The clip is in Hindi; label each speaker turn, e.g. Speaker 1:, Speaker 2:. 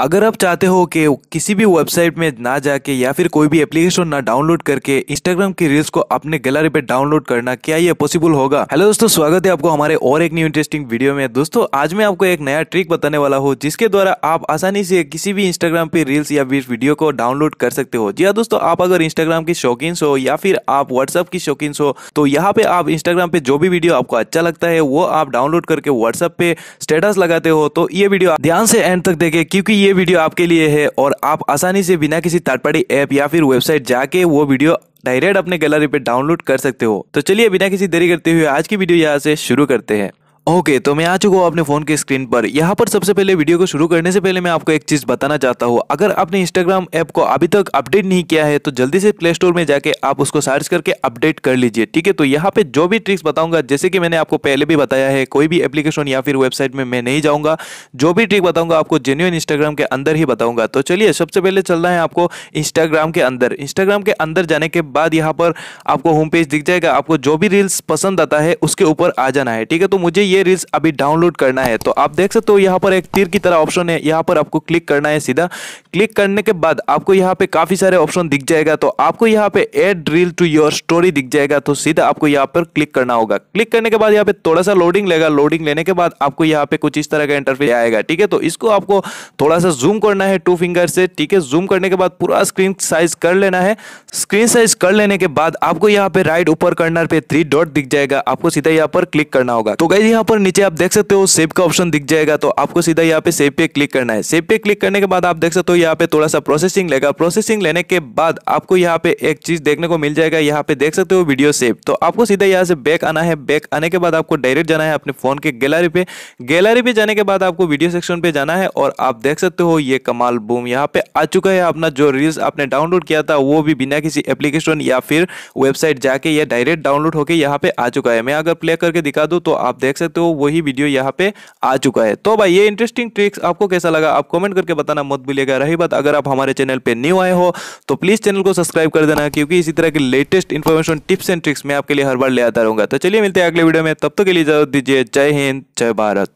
Speaker 1: अगर आप चाहते हो कि किसी भी वेबसाइट में ना जाके या फिर कोई भी एप्लीकेशन ना डाउनलोड करके इंस्टाग्राम की रील्स को अपने गैलरी पे डाउनलोड करना क्या ये पॉसिबल होगा हेलो दोस्तों स्वागत है आपको हमारे और एक न्यू इंटरेस्टिंग वीडियो में दोस्तों आज मैं आपको एक नया ट्रिक बताने वाला हूँ जिसके द्वारा आप आसानी से किसी भी इंस्टाग्राम पे रील्स या फिर वीडियो को डाउनलोड कर सकते हो जी हाँ दोस्तों आप अगर इंस्टाग्राम की शौकीन हो या फिर आप व्हाट्सअप की शौकीन हो तो यहाँ पे आप इंस्टाग्राम पे जो भी वीडियो आपको अच्छा लगता है वो आप डाउनलोड करके व्हाट्सअप पे स्टेटस लगाते हो तो ये वीडियो ध्यान से एंड तक देखे क्योंकि ये वीडियो आपके लिए है और आप आसानी से बिना किसी ताटपाड़ी ऐप या फिर वेबसाइट जाके वो वीडियो डायरेक्ट अपने गैलरी पे डाउनलोड कर सकते हो तो चलिए बिना किसी देरी करते हुए आज की वीडियो यहाँ से शुरू करते हैं ओके तो मैं आ चुका हूँ अपने फ़ोन के स्क्रीन पर यहाँ पर सबसे पहले वीडियो को शुरू करने से पहले मैं आपको एक चीज़ बताना चाहता हूँ अगर आपने इंस्टाग्राम ऐप को अभी तक अपडेट नहीं किया है तो जल्दी से प्ले स्टोर में जाके आप उसको सर्च करके अपडेट कर लीजिए ठीक है तो यहाँ पे जो भी ट्रिक्स बताऊंगा जैसे कि मैंने आपको पहले भी बताया है कोई भी एप्लीकेशन या फिर वेबसाइट में मैं नहीं जाऊँगा जो भी ट्रिक बताऊंगा आपको जेन्यून इंस्टाग्राम के अंदर ही बताऊंगा तो चलिए सबसे पहले चलना है आपको इंस्टाग्राम के अंदर इंस्टाग्राम के अंदर जाने के बाद यहाँ पर आपको होम पेज दिख जाएगा आपको जो भी रील्स पसंद आता है उसके ऊपर आ जाना है ठीक है तो मुझे ये रील्स अभी डाउनलोड करना है तो आप देख सकते हो यहाँ पर एक तीर की तरह ऑप्शन है यहाँ पर आपको क्लिक करना है सीधा क्लिक करने के बाद आपको यहाँ पे काफ़ी सारे ऑप्शन दिख जाएगा तो आपको यहाँ पे add reel to your story दिख जाएगा तो सीधा आपको यहाँ पर क्लिक करना होगा क्लिक करने के बाद यहाँ पे थोड़ा सा लोडिंग लेगा लोडिंग लेने के बाद आपको यहाँ पे कुछ इस तरह का इंटरफेस आएगा ठीक है तो इसको आपको थोड़ा सा जूम करना है टू फिंगर से ठीक है जूम करने के बाद पूरा स्क्रीन साइज कर लेना है स्क्रीन साइज कर लेने के बाद आपको यहाँ पे राइट ऊपर कर्नर पे थ्री डॉट दिख जाएगा आपको सीधा यहाँ पर क्लिक करना होगा तो गाइज यहाँ पर नीचे आप देख सकते हो सेव का ऑप्शन दिख जाएगा तो आपको सीधा यहाँ पे सेव पे क्लिक करना है सेव पे क्लिक करने के बाद आप देख सकते हो यहाँ पे थोड़ा सा प्रोसेसिंग लेगा प्रोसेसिंग लेने के बाद आपको यहाँ पे एक चीज देखने को मिल जाएगा यहाँ पे देख सकते हो वीडियो सेव तो आपको सीधा यहाँ से बैक आना है बैक आने के बाद आपको डायरेक्ट जाना है अपने फोन के गैलरी पे गैलरी पे जाने के बाद आपको वीडियो सेक्शन पे जाना है और आप देख सकते हो ये कमाल बूम यहाँ पे आ चुका है अपना जो रील्स आपने डाउनलोड किया था वो भी बिना किसी एप्लीकेशन या फिर वेबसाइट जाके ये डायरेक्ट डाउनलोड होकर यहाँ पे आ चुका है मैं अगर प्ले करके दिखा दू तो आप देख सकते सकते हो वही वीडियो यहाँ पे आ चुका है तो भाई ये इंटरेस्टिंग ट्रिक्स आपको कैसा लगा आप कमेंट करके बताना मत भूलिएगा रही बात अगर आप हमारे चैनल पे न्यू आए हो तो प्लीज़ चैनल को सब्सक्राइब कर देना क्योंकि इसी तरह की latest information tips and tricks मैं आपके लिए हर बार ले आता रहूंगा तो चलिए मिलते हैं अगले वीडियो में तब तक के लिए इजाजत दीजिए जय हिंद जय भारत